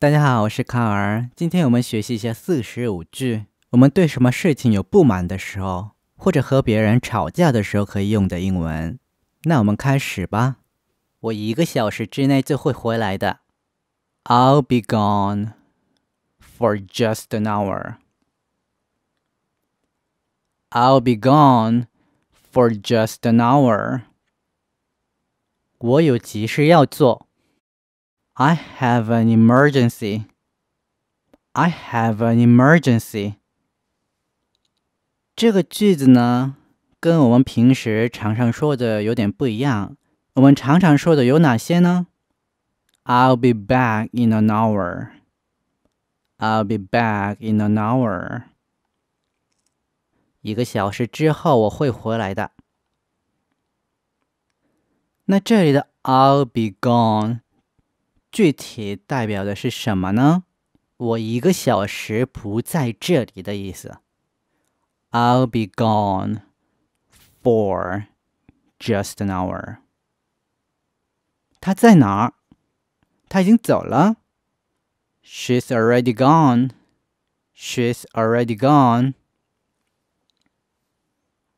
大家好，我是康儿。今天我们学习一下四十五句，我们对什么事情有不满的时候，或者和别人吵架的时候可以用的英文。那我们开始吧。我一个小时之内就会回来的。I'll be gone for just an hour. I'll be gone for just an hour. 我有急事要做。I have an emergency. I have an emergency. 这个句子呢，跟我们平时常常说的有点不一样。我们常常说的有哪些呢？I'll be back in an hour. I'll be back in an hour. 一个小时之后我会回来的。那这里的 I'll be gone 具体代表的是什么呢？我一个小时不在这里的意思。I'll be gone for just an hour。他在哪儿？他已经走了。She's already gone. She's already gone.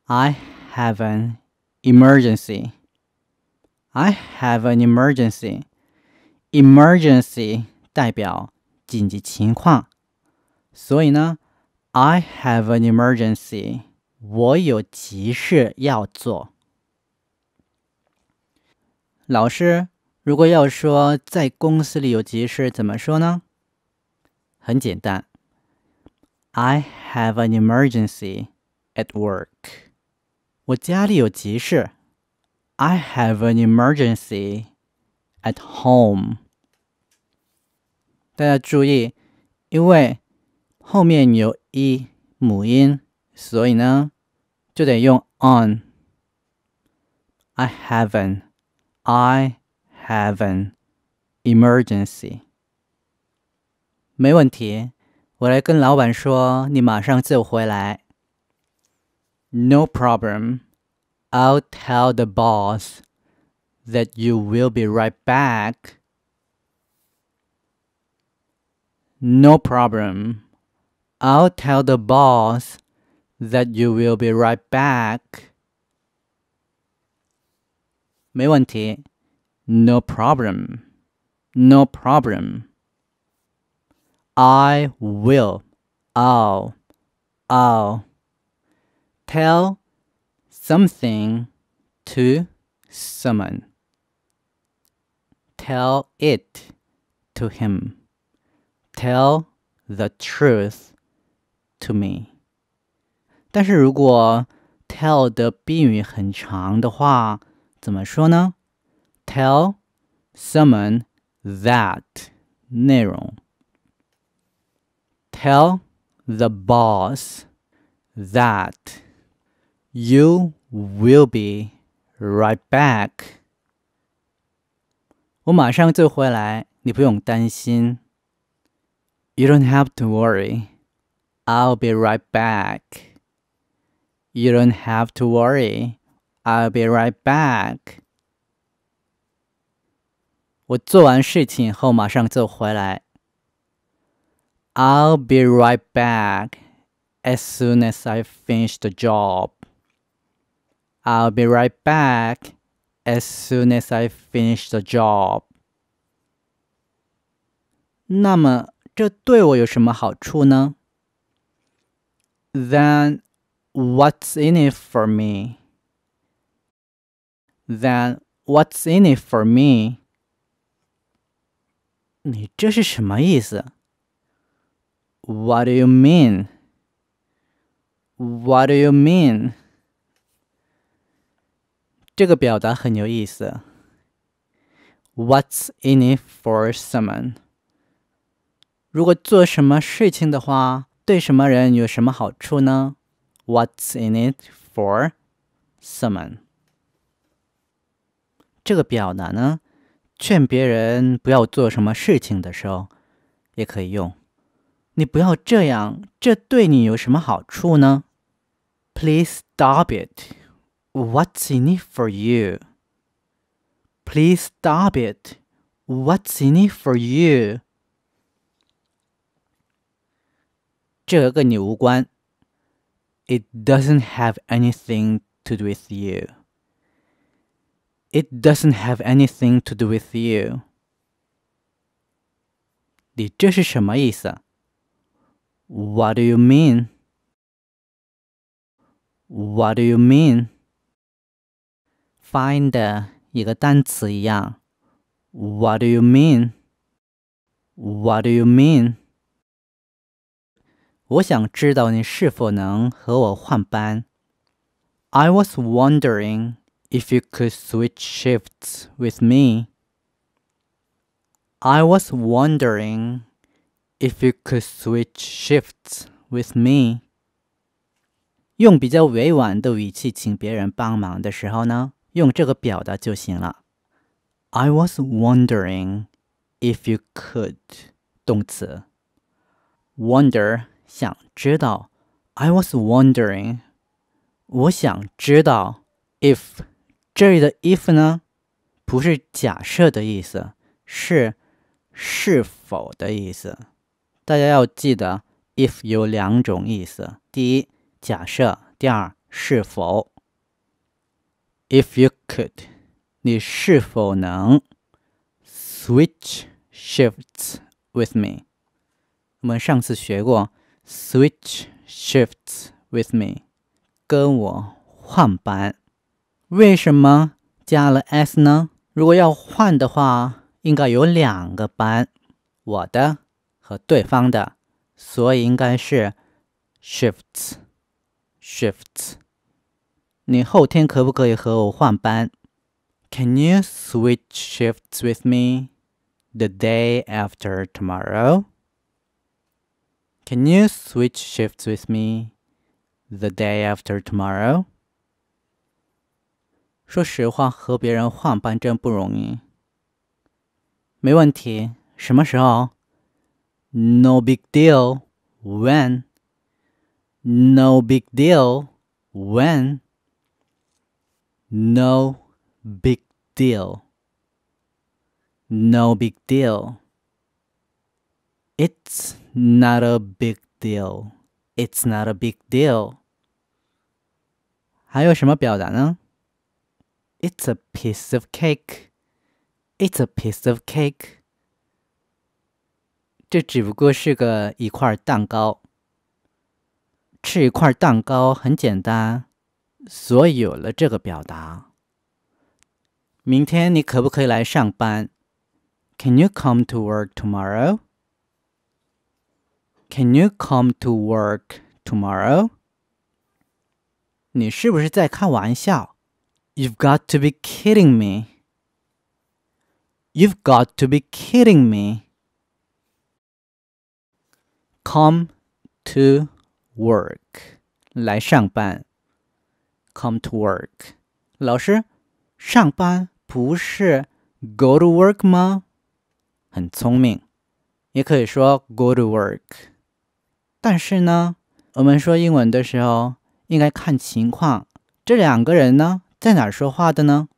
I have an emergency. I have an emergency emergency 代表紧急情况，所以呢，I have an emergency，我有急事要做。老师，如果要说在公司里有急事，怎么说呢？很简单，I have an emergency at work。我家里有急事，I have an emergency。at home。大家注意，因为后面有 e oni on。I haven't. I have an emergency. 没问题，我来跟老板说，你马上就回来。No problem. I'll tell the boss that you will be right back. No problem. I'll tell the boss that you will be right back. 没问题. No problem. No problem. I will. I'll. I'll. Tell something to someone tell it to him. Tell the truth to me。但是如果 tell 的宾语很长的话，怎么说呢？Tell someone that 内容。Tell the boss that you will be right back. 我马上就回来，你不用担心。You don't have to worry. I'll be right back. You don't have to worry. I'll be right back. 我做完事情后马上就回来。I'll be right back as soon as I finish the job. I'll be right back as soon as I finish the job. Then, what's in it for me? Then what's in it for me? 你这是什么意思？What do you mean? What do you mean? 这个表达很有意思。What's in it for someone？如果做什么事情的话，对什么人有什么好处呢？What's in it for someone？这个表达呢，劝别人不要做什么事情的时候，也可以用。你不要这样，这对你有什么好处呢？Please stop it. What's in it for you? Please stop it. What's in it for you? It does doesn't have anything to do with you. It doesn't have anything to do with you. What do you mean? What do you mean? find 的一个单词一样。What do you mean? What do you mean? 我想知道你是否能和我换班。I was wondering if you could switch shifts with me. I was wondering if you could switch shifts with me. 用比较委婉的语气请别人帮忙的时候呢，用这个表达就行了。I was wondering if you could 动词，wonder 想知道。I was wondering，我想知道。if 这里的 if 呢，不是假设的意思，是是否的意思。大家要记得，if 有两种意思：第一，假设；第二，是否。If you could，你是否能 switch shifts with me？我们上次学过 switch shifts with me，跟我换班。为什么加了 s 呢？如果要换的话，应该有两个班，我的和对方的，所以应该是 shifts shifts。你后天可不可以和我换班？Can you switch shifts with me the day after tomorrow? Can you switch shifts with me the day after tomorrow? 说实话，和别人换班真不容易。没问题，什么时候？No big deal. When? No big deal. When? No big deal. No big deal. It's not a big deal. It's not a big deal. 还有什么表达呢？It's a piece of cake. It's a piece of cake. 这只不过是个一块蛋糕。吃一块蛋糕很简单。所以有了这个表达。明天你可不可以来上班？Can you come to work tomorrow? Can you come to work tomorrow? 你是不是在开玩笑？You've got to be kidding me! You've got to be kidding me! Come to work，来上班。Come to work，老师，上班不是 go to work 吗？很聪明，也可以说 go to work。但是呢，我们说英文的时候应该看情况。这两个人呢，在哪说话的呢？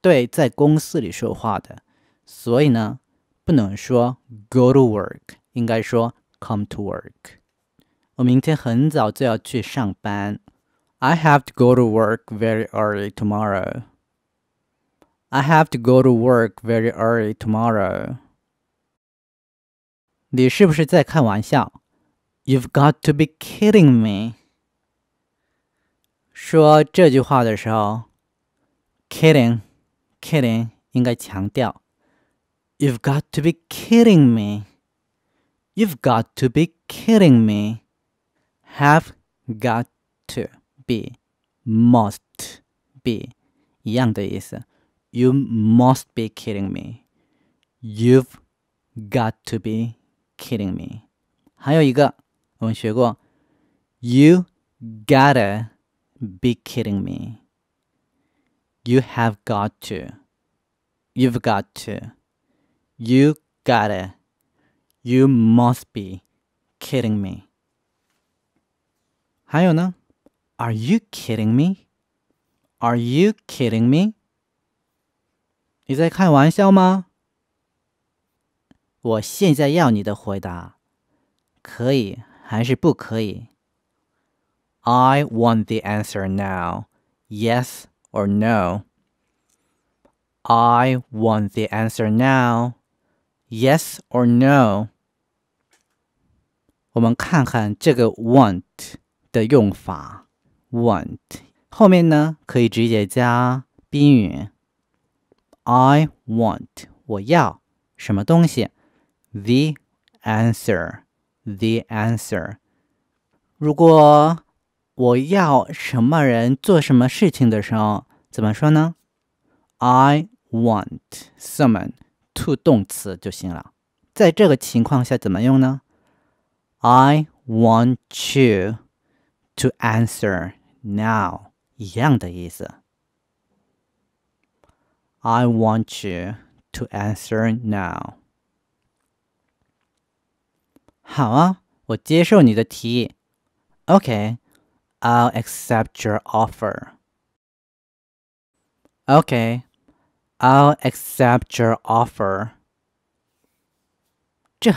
对，在公司里说话的，所以呢，不能说 go to work，应该说 come to work。我明天很早就要去上班。I have to go to work very early tomorrow. I have to go to work very early tomorrow. 你是不是在开玩笑？You've got to be kidding me. 说这句话的时候，kidding, kidding 应该强调。You've got to be kidding me. You've got to be kidding me. Have got to be must be 一样的意思。You must be kidding me. You've got to be kidding me. 还有一个我们学过，You gotta be kidding me. You have got to. You've got to. You gotta. You must be kidding me. 还有呢？are you kidding me? Are you kidding me? 你在开玩笑吗？我现在要你的回答，可以还是不可以？I want the answer now, yes or no. I want the answer now, yes or no. 我们看看这个 want 的用法。want 后面呢可以直接加宾语。I want answer。如果我要什么人做什么事情的时候，怎么说呢？I want someone to 动词就行了。在这个情况下怎么用呢？I want you to answer now 一样的意思。I want you to answer now。好啊，我接受你的提议。Okay, I'll accept your offer. Okay, I'll accept your offer. you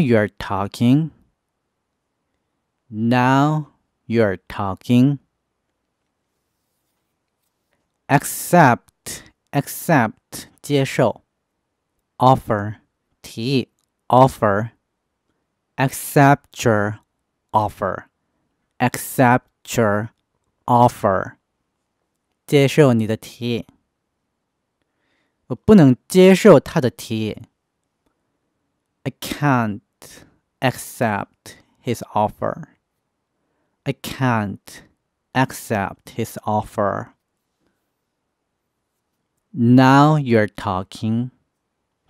you're talking. Now you're talking. Accept, accept 接受，offer Offer, accept your offer accept your offer I can can't accept his offer. I can't accept his offer. Now you're talking.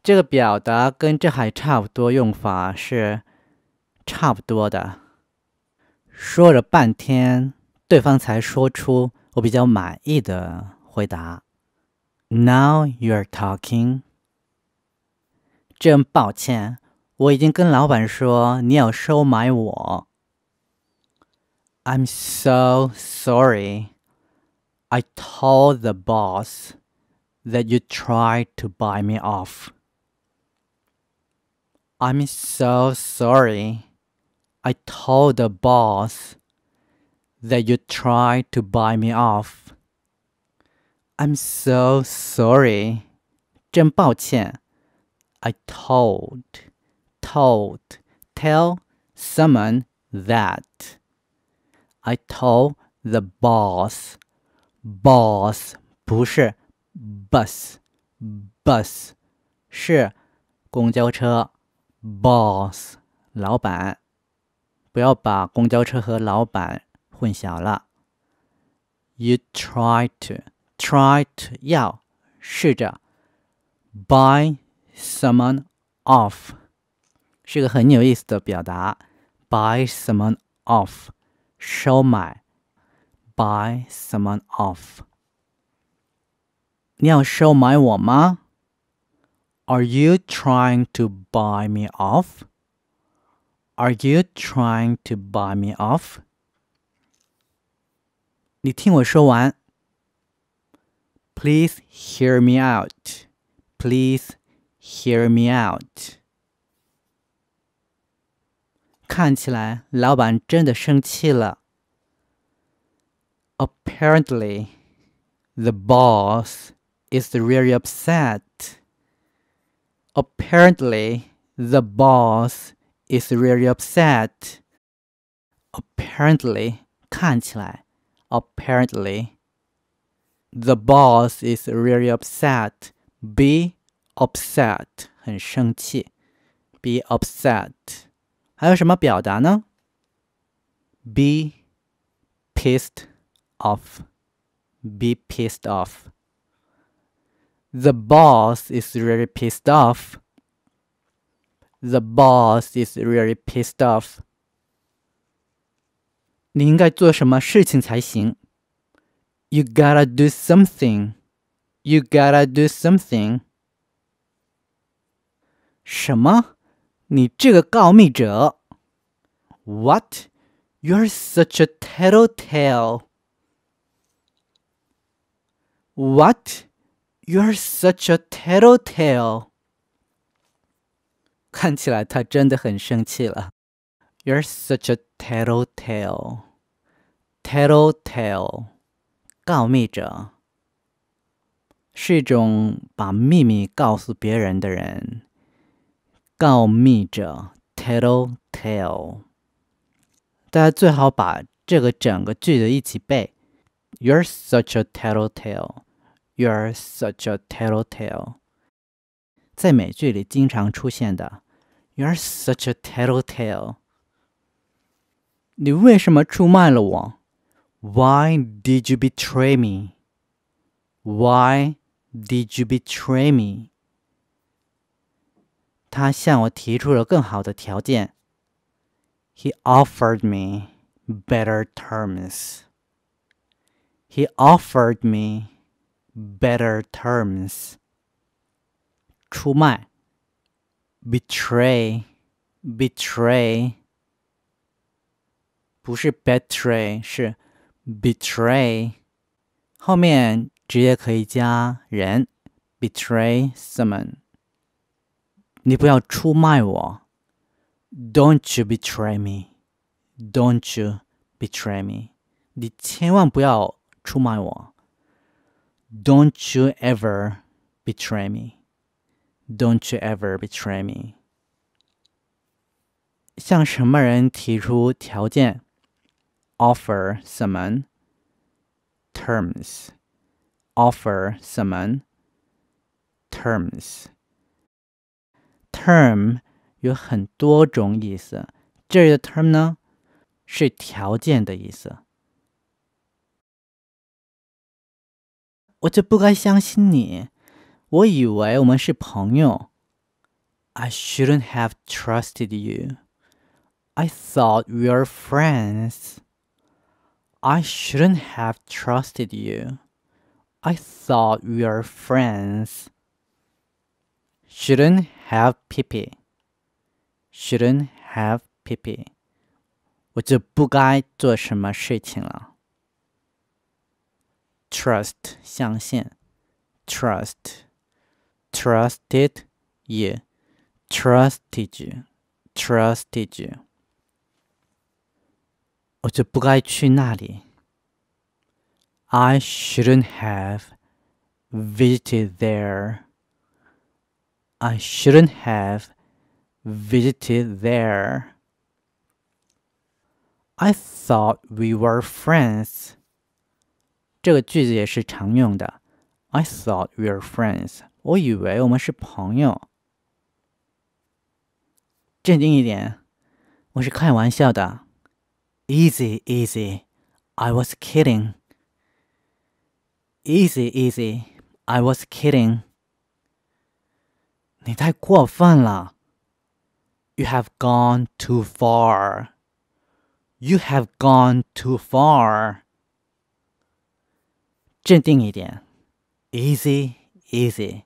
这个表达跟这还差不多，用法是差不多的。说了半天，对方才说出我比较满意的回答。Now you're talking。真抱歉，我已经跟老板说你要收买我。I'm so sorry. I told the boss that you tried to buy me off. I'm so sorry. I told the boss that you tried to buy me off. I'm so sorry. 真抱歉. I told, told, tell someone that. I told the boss, boss 不是 bus bus 是公交车 boss 老板，不要把公交车和老板混淆了。You try to try to 要试着 buy someone off 是个很有意思的表达，buy someone off。收买，buy someone off。你要收买我吗？Are you trying to buy me off? Are you trying to buy me off? 你听我说完。Please hear me out. Please hear me out. 看起来老板真的生气了。Apparently, the boss is really upset. Apparently, the boss is really upset. Apparently, the boss is really upset. Be upset. Be upset. 还有什么表达呢？Be pissed off. Be pissed off. The boss is really pissed off. The boss is really pissed off. 你应该做什么事情才行？You gotta do something. You gotta do something. 什么？what? you You're such a tattletale. What? You're such a tattletale. you are such a tattletale. Tattletale. 告密者是一种把秘密告诉别人的人。告密者 （tattletale）。大家最好把这个整个句子一起背：You're such a tell-tale. You're such a tattletale。在美剧里经常出现的，You're such a tattletale。你为什么出卖了我？Why did you betray me? Why did you betray me? 他向我提出了更好的条件。He offered me better terms. He offered me better terms. 出卖，betray, betray，不是 betray，是 betray，后面直接可以加人，betray someone。你不要出卖我。Don't you betray me? Don't you betray me? 你千万不要出卖我。Don't you ever betray me? Don't you ever betray me? 向什么人提出条件？Offer someone terms. Offer someone terms term 有很多种意思，这里的 term 呢是条件的意思。我就不该相信你，我以为我们是朋友。I shouldn't have trusted you. I thought we were friends. I shouldn't have trusted you. I thought we were friends. Shouldn't have PP. Shouldn't have PP. 我就不该做什么事情了。Trust 相信，trust trusted you trusted you trusted you。我就不该去那里。I shouldn't have visited there. I shouldn't have visited there. I thought we were friends. 这个句子也是常用的。I thought we were friends. 我以为我们是朋友。镇定一点，我是开玩笑的。Easy, easy. I was kidding. Easy, easy. I was kidding. 你太过分了。You have gone too far. You have gone too far. 镇定一点，easy easy。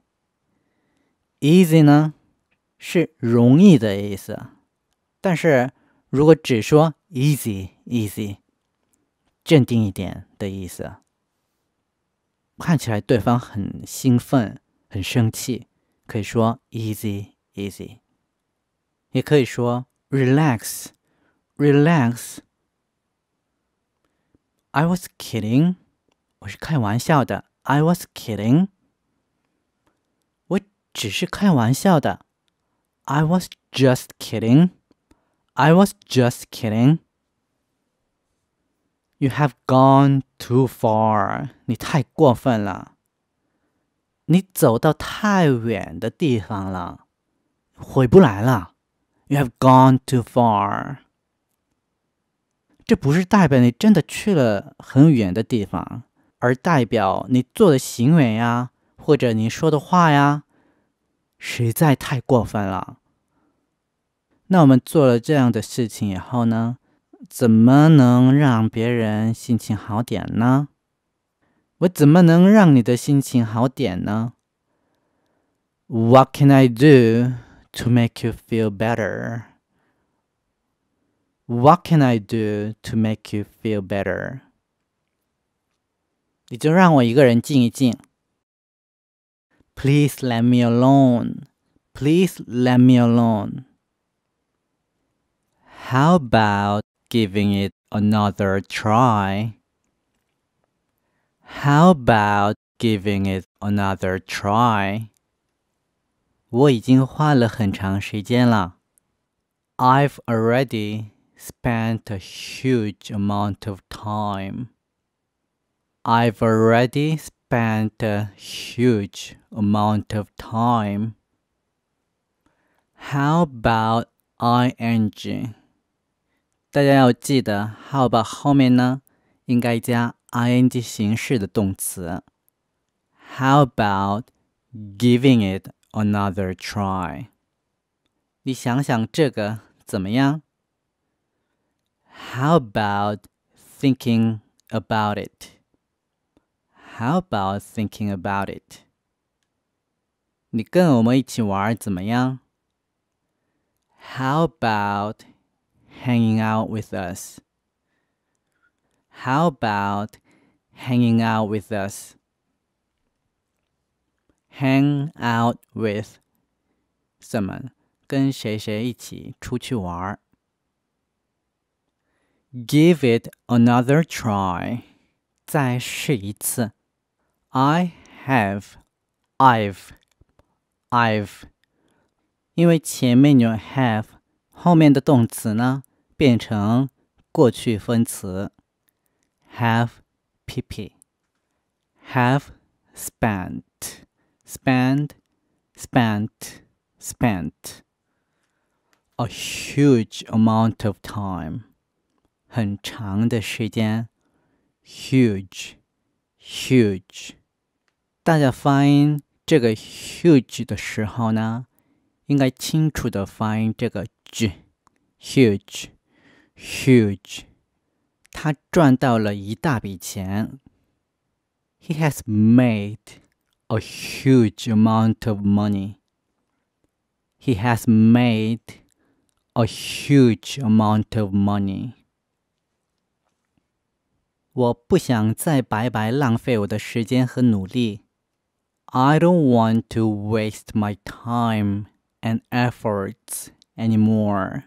easy 呢是容易的意思，但是如果只说 easy easy，镇定一点的意思。看起来对方很兴奋，很生气。可以说 easy easy，也可以说 relax relax。I was kidding，我是开玩笑的。I was kidding，我只是开玩笑的。I was just kidding。I was just kidding。You have gone too far，你太过分了。你走到太远的地方了，回不来了。You have gone too far。这不是代表你真的去了很远的地方，而代表你做的行为呀，或者你说的话呀，实在太过分了。那我们做了这样的事情以后呢，怎么能让别人心情好点呢？我怎么能让你的心情好点呢？What can I do to make you feel better? What can I do to make you feel better? 你就让我一个人静一静。Please let me alone. Please let me alone. How about giving it another try? How about giving it another try? 我已经花了很长时间了。I've already spent a huge amount of time. I've already spent a huge amount of time. How about ing? 大家要记得 how about 后面呢，应该加 ing 形式的动词。How about giving it another try？你想想这个怎么样？How about thinking about it? How about thinking about it? How about hanging out with us? How about hanging out with us? Hang out with Give it another I have, I've, I've，因为前面有 have，后面的动词呢变成过去分词。have pp have spent spent spent spent a huge amount of time 很长的时间 huge huge 大家发音这个 huge 的时候呢应该清楚的发音这个 g huge huge 他赚到了一大笔钱。He has made a huge amount of money. He has made a huge amount of money. 我不想再白白浪费我的时间和努力。I don't want to waste my time and efforts anymore.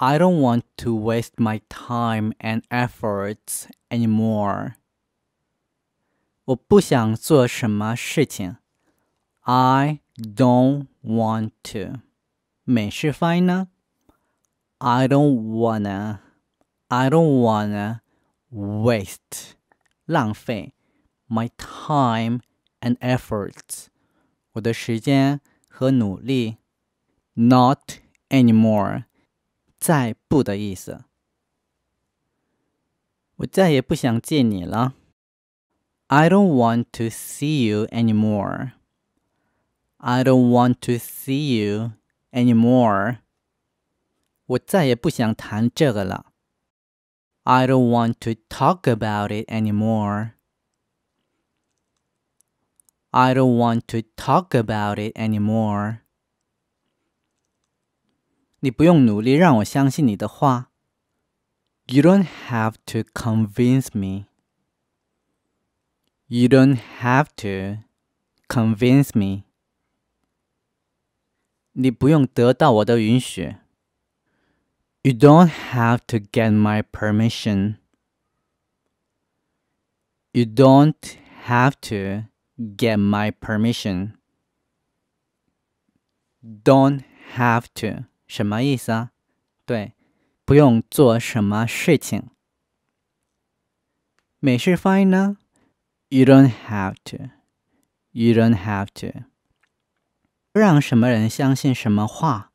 I don't want to waste my time and efforts anymore. 我不想做什么事情。I don't want to. 美式发音呢？I don't wanna. I don't wanna waste 浪费 my time and efforts not anymore. 再不的意思。我再也不想见你了。I don't want to see you anymore. I don't want to see you anymore. 我再也不想谈这个了。I don't want to talk about it anymore. I don't want to talk about it anymore. 你不用努力让我相信你的话。You don't have to convince me. You don't have to convince me. 你不用得到我的允许。You don't have to get my permission. You don't have to get my permission. Don't have to. 什么意思啊？对，不用做什么事情。美式发音呢？You don't have to. You don't have to. 不让什么人相信什么话。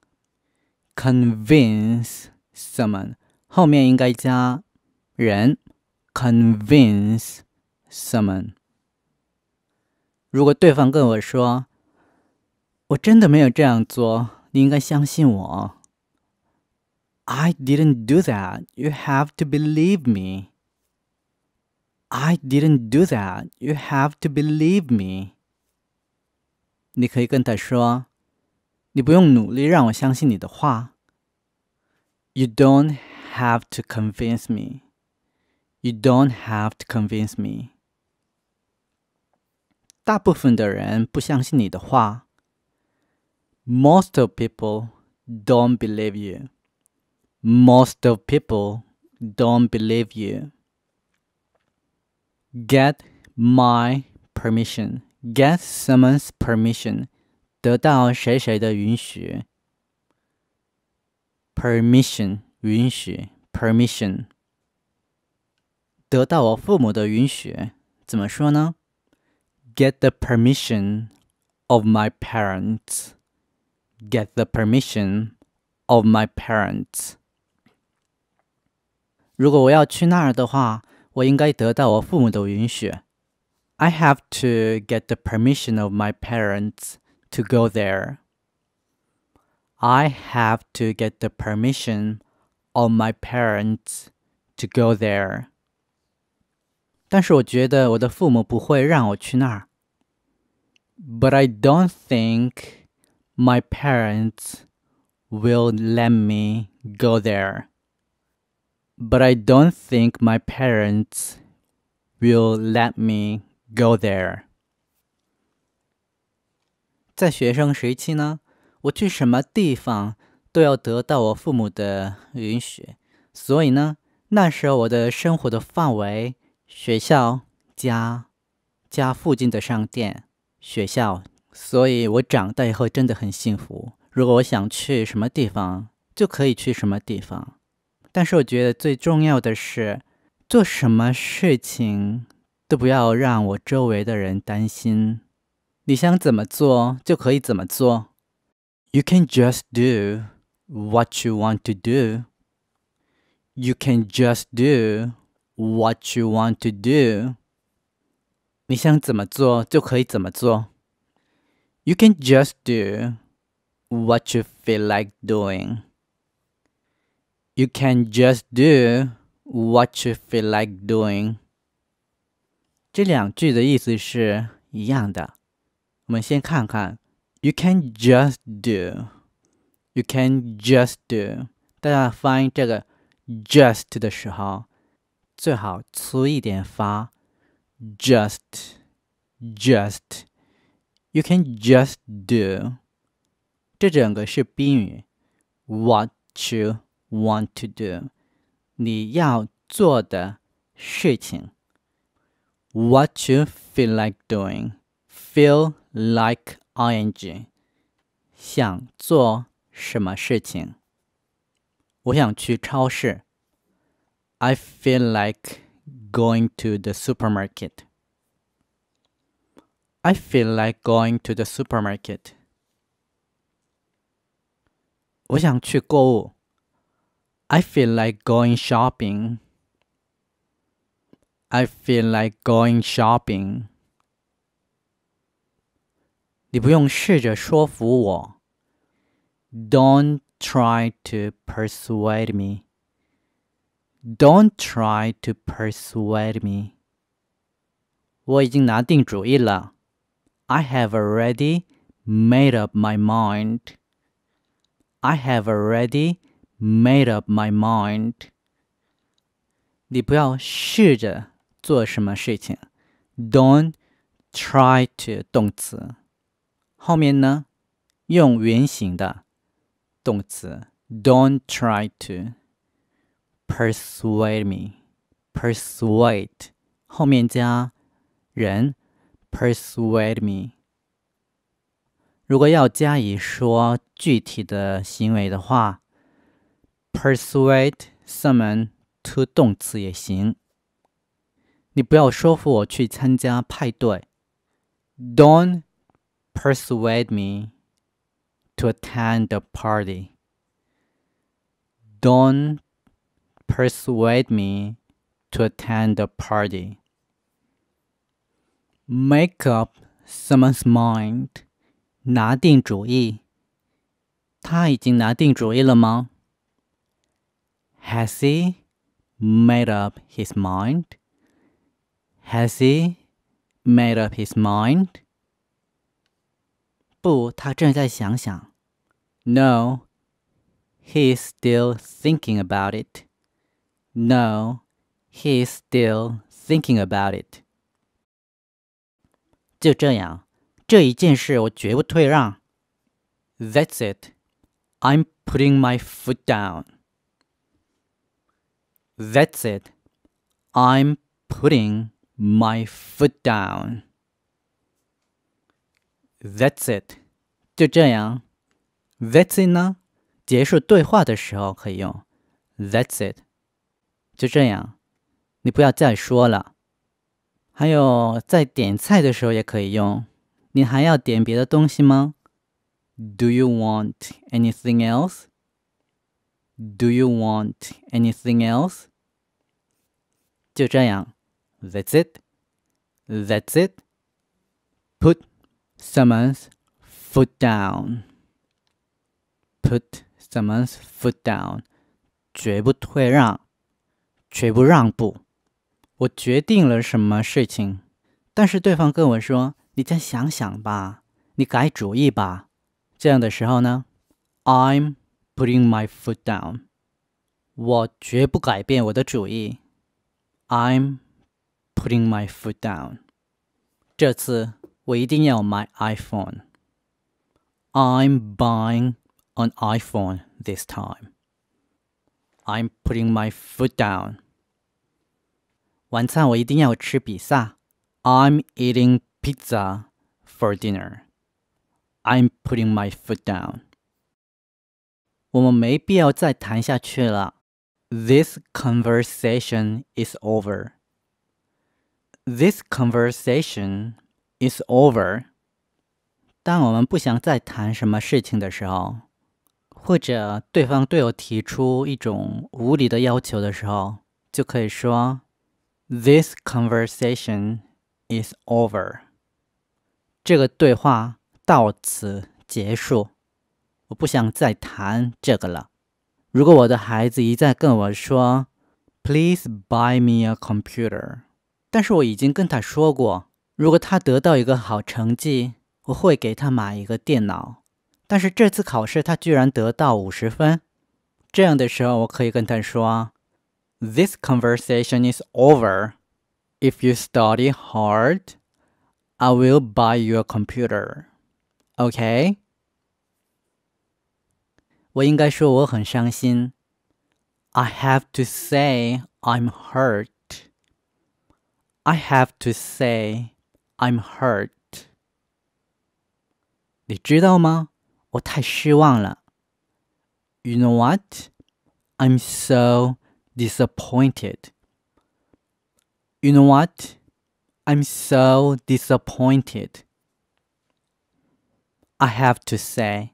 Convince someone 后面应该加人。Convince someone. 如果对方跟我说，我真的没有这样做。你应该相信我。I didn't do that. You have to believe me. I didn't do that. You have to believe me. 你可以跟他说，你不用努力让我相信你的话。You don't have to convince me. You don't have to convince me. 大部分的人不相信你的话。most of people don't believe you. Most of people don't believe you. Get my permission. Get someone's permission. 得到谁谁的允许。Permission Get the permission of my parents get the permission of my parents. 如果我要去那儿的话，我应该得到我父母的允许。I have to get the permission of my parents to go there. I have to get the permission of my parents to go there. 但是我觉得我的父母不会让我去那儿。But I don't think my parents will let me go there. But I don't think my parents will let me go there. 在学生时期呢，我去什么地方都要得到我父母的允许，所以呢，那时候我的生活的范围：学校、家、家附近的商店、学校、所以，我长大以后真的很幸福。如果我想去什么地方，就可以去什么地方。但是，我觉得最重要的是，做什么事情都不要让我周围的人担心。你想怎么做就可以怎么做。You can just do what you want to do. You can just do what you want to do. 你想怎么做就可以怎么做。You can just do what you feel like doing. You can just do what you feel like doing。这两句的意思是一样的。我们先看看，You can just do，You can just do。大家发音这个 just 的时候，最好粗一点发，just，just just。you can just do what you want to do，你要做的事情，what you feel like doing? Feel like ing，想做什么事情？我想去超市。I feel like going to the supermarket. I feel like going to the supermarket. 我想去购物。I feel like going shopping. I feel like going shopping. 你不用试着说服我。Don't try to persuade me. Don't try to persuade me. 我已经拿定主意了。I have already made up my mind. I have already made up my mind. 你不要试着做什么事情，don't try to 动词，后面呢用原形的动词，don't try to persuade me. 后面加人 persuade me。如果要加以说具体的行为的话，persuade someone to 动词也行。你不要说服我去参加派对。Don't persuade me to attend the party. Don't persuade me to attend the party make up someone's mind，拿定主意。他已经拿定主意了吗？Has he made up his mind? Has he made up his mind? 不，他正在想想。No, he is still thinking about it. No, he is still thinking about it. 就这样，这一件事我绝不退让。That's it, I'm putting my foot down. That's it, I'm putting my foot down. That's it，就这样。That's it 呢？结束对话的时候可以用。That's it，就这样。你不要再说了。还有，在点菜的时候也可以用。你还要点别的东西吗？Do you want anything else? Do you want anything else? 就这样。That's it. That's it. Put someone's foot down. Put someone's foot down. 绝不退让，绝不让步。我决定了什么事情，但是对方跟我说：“你再想想吧，你改主意吧。”这样的时候呢，I'm putting my foot down，我绝不改变我的主意。I'm putting my foot down，这次我一定要买 iPhone。I'm buying an iPhone this time。I'm putting my foot down。晚餐我一定要吃比萨 i am eating pizza for dinner. I'm putting my foot down. 我们没必要再谈下去了。This conversation is over. This conversation is over. 当我们不想再谈什么事情的时候，或者对方对我提出一种无理的要求的时候，就可以说 This conversation is over。这个对话到此结束。我不想再谈这个了。如果我的孩子一再跟我说 “Please buy me a computer”，但是我已经跟他说过，如果他得到一个好成绩，我会给他买一个电脑。但是这次考试他居然得到五十分，这样的时候我可以跟他说。This conversation is over. If you study hard, I will buy you a computer. Okay? I have to say I'm hurt. I have to say I'm hurt. You know what? I'm so disappointed. You know what? I'm so disappointed. I have to say，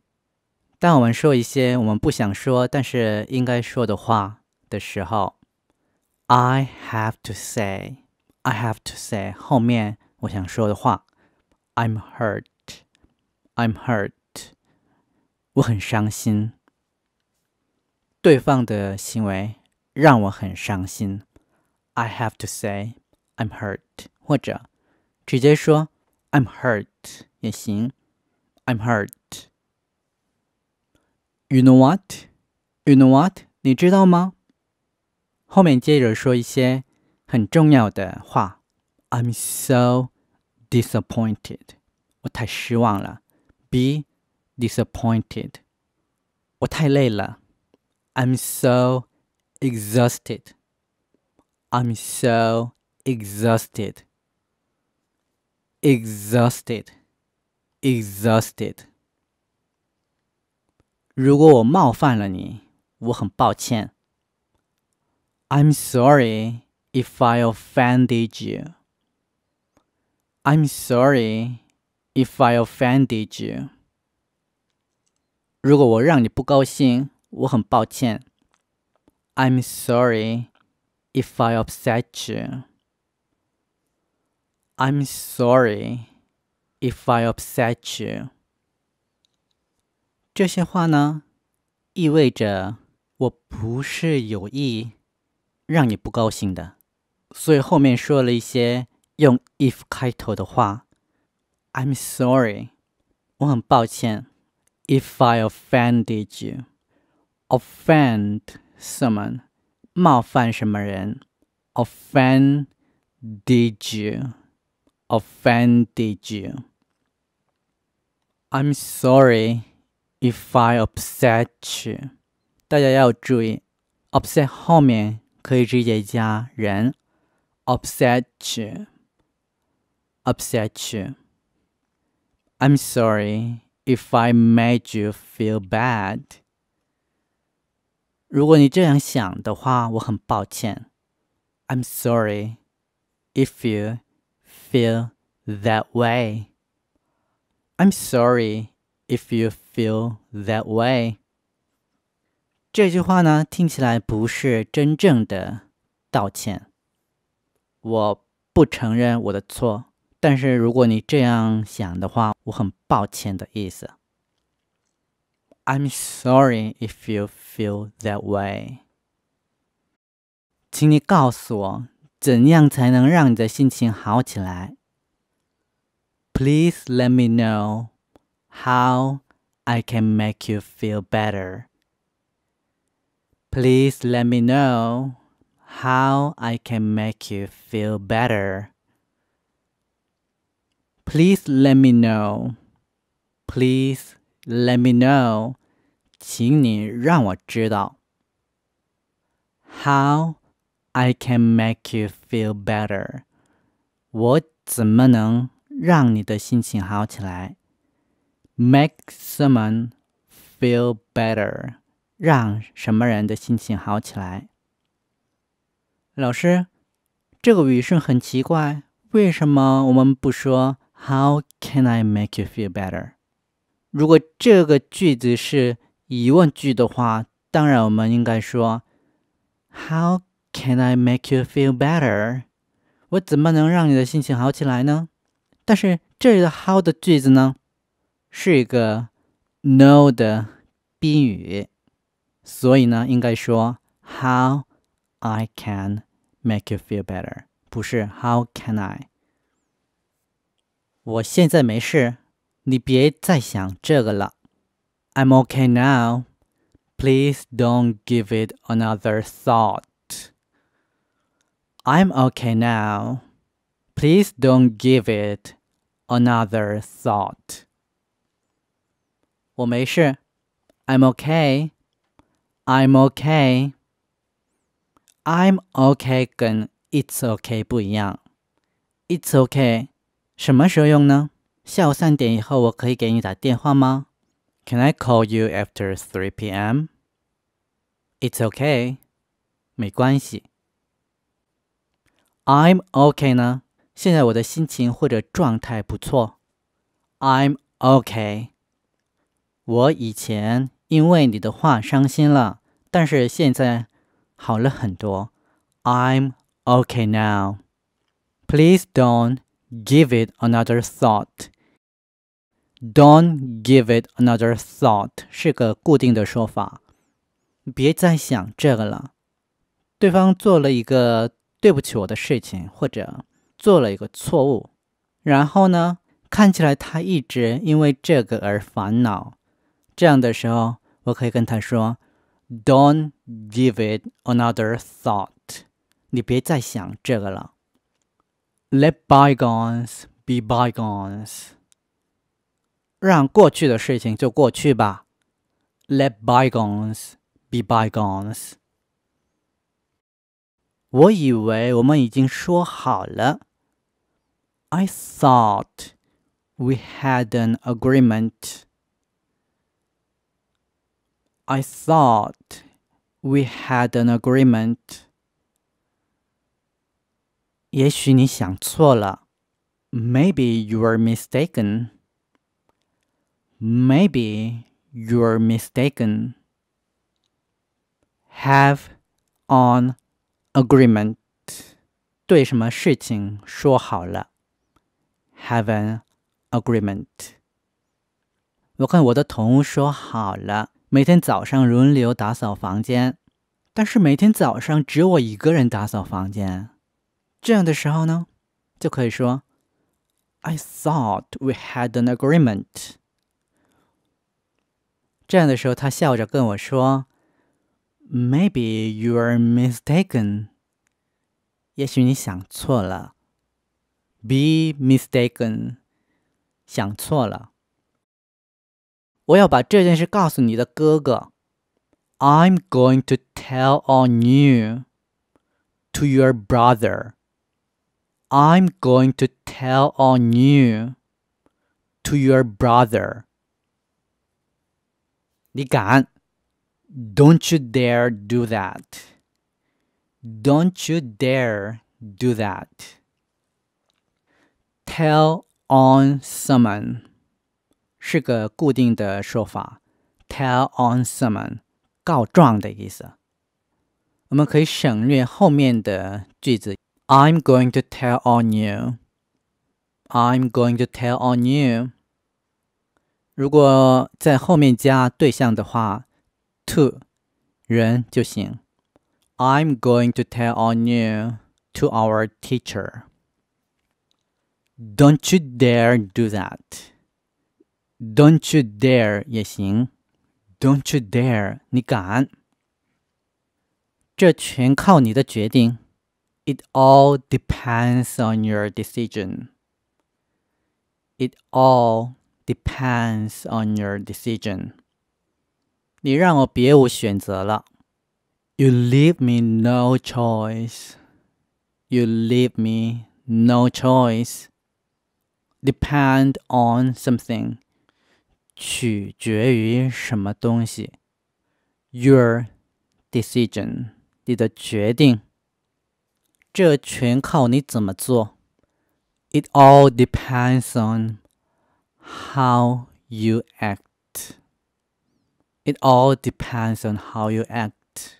当我们说一些我们不想说但是应该说的话的时候，I have to say, I have to say 后面我想说的话，I'm hurt, I'm hurt，我很伤心。对方的行为让我很伤心。I have to say I'm hurt，或者直接说 I'm hurt 也行。I'm hurt。You know what? You know what? 你知道吗？后面接着说一些很重要的话。I'm so disappointed，我太失望了。Be disappointed，我太累了。I'm so exhausted. I'm so exhausted. Exhausted. Exhausted. 如果我冒犯了你，我很抱歉。I'm sorry if I offended you. I'm sorry if I offended you. 如果我让你不高兴，我很抱歉。I'm sorry if I upset you. I'm sorry if I upset you. 这些话呢，意味着我不是有意让你不高兴的，所以后面说了一些用 if 开头的话。I'm sorry，我很抱歉。If I offended you，offend。someone, Offended you, offended you. I'm sorry if I upset you. 大家要注意，upset 后面可以直接加人，upset you, upset you. I'm sorry if I made you feel bad. 如果你这样想的话，我很抱歉。I'm sorry if you feel that way. I'm sorry if you feel that way. 这句话呢，听起来不是真正的道歉。我不承认我的错，但是如果你这样想的话，我很抱歉的意思。I'm sorry if you feel that way. Please let me know how I can make you feel better. Please let me know how I can make you feel better. Please let me know. Please let me know 请你让我知道，How I can make you feel better？我怎么能让你的心情好起来？Make someone feel better，让什么人的心情好起来？老师，这个语顺很奇怪，为什么我们不说 How can I make you feel better？如果这个句子是疑问句的话，当然我们应该说 “How can I make you feel better？” 我怎么能让你的心情好起来呢？但是这里的 “How” 的句子呢，是一个 n o 的宾语，所以呢，应该说 “How I can make you feel better”，不是 “How can I”。我现在没事，你别再想这个了。I'm okay now. Please don't give it another thought. I'm okay now. Please don't give it another thought. 我没事。I'm okay. I'm okay. I'm okay 跟 It's okay It's okay 什么时候用呢？下午三点以后我可以给你打电话吗？can I call you after 3 p.m.? It's okay. 没关系。I'm okay 呢？现在我的心情或者状态不错。I'm okay。我以前因为你的话伤心了，但是现在好了很多。I'm okay now. Please don't give it another thought. Don't give it another thought 是个固定的说法，别再想这个了。对方做了一个对不起我的事情，或者做了一个错误，然后呢，看起来他一直因为这个而烦恼。这样的时候，我可以跟他说：“Don't give it another thought，你别再想这个了。Let bygones be bygones。”让过去的事情就过去吧。Let bygones be bygones。我以为我们已经说好了。I thought we had an agreement. I thought we had an agreement. 也许你想错了。Maybe you were mistaken. Maybe you're mistaken. Have on agreement. 对什么事情说好了？Have an agreement. agreement。我跟我的同事说好了，每天早上轮流打扫房间，但是每天早上只我一个人打扫房间。这样的时候呢，就可以说，I thought we had an agreement。这样的时候，他笑着跟我说：“Maybe you are mistaken。也许你想错了。Be mistaken，想错了。我要把这件事告诉你的哥哥。I'm going to tell on you to your brother。I'm going to tell on you to your brother。”你敢？Don't you dare do that. Don't you dare do that. Tell on someone 是个固定的说法。Tell on someone 告状的意思。我们可以省略后面的句子。I'm going to tell on you. I'm going to tell on you. 如果在后面加对象的话，to 人就行。I'm going to tell on you to our teacher. Don't you dare do that. Don't you dare 也行。Don't you dare 你敢？这全靠你的决定。It all depends on your decision. It all depends on your decision. You leave me no choice. You leave me no choice. Depend on something. 取决于什么东西？Your decision. 你的决定。这全靠你怎么做。It all depends on how you act. It all depends on how you act.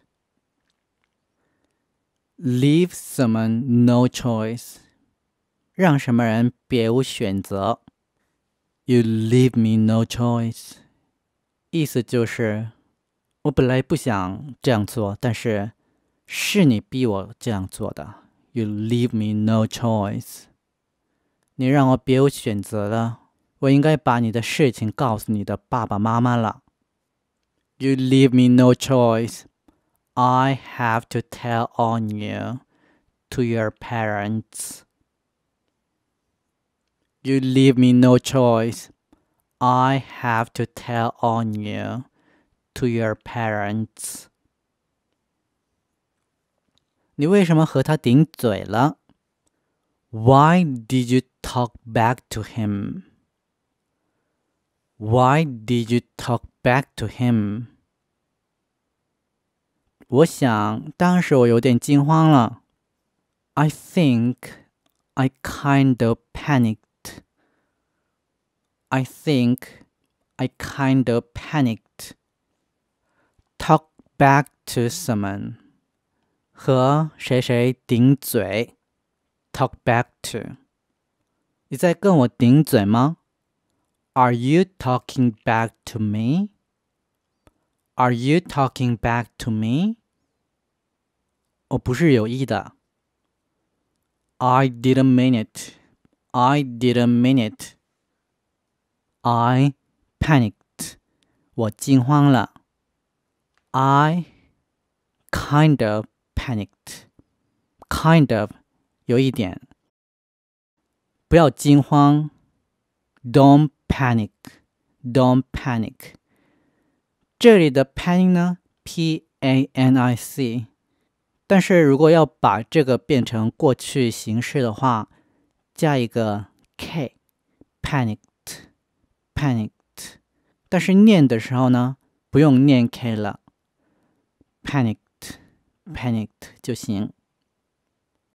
Leave someone no choice. 让什么人别无选择。You leave me no choice. You leave me no choice. choice. 我应该把你的事情告诉你的爸爸妈妈了。You leave me no choice. I have to tell on you to your parents. You leave me no choice. I have to tell on you to your parents. 你为什么和他顶嘴了？Why did you talk back to him? Why did you talk back to him？我想当时我有点惊慌了。I think I kind of panicked. I think I kind of panicked. Talk back to someone. Talk back to. 你在跟我顶嘴吗？are you talking back to me? Are you talking back to me? 我不是有意的。I didn't mean it. I didn't mean it. I panicked. 我惊慌了。I kind of panicked. Kind of 有一点。不要惊慌。Don't panic. Don't panic. 这里的 panic 呢，p a n i c，但是如果要把这个变成过去形式的话，加一个 k，panicked，panicked。但是念的时候呢，不用念 k 了，panicked，panicked 就行。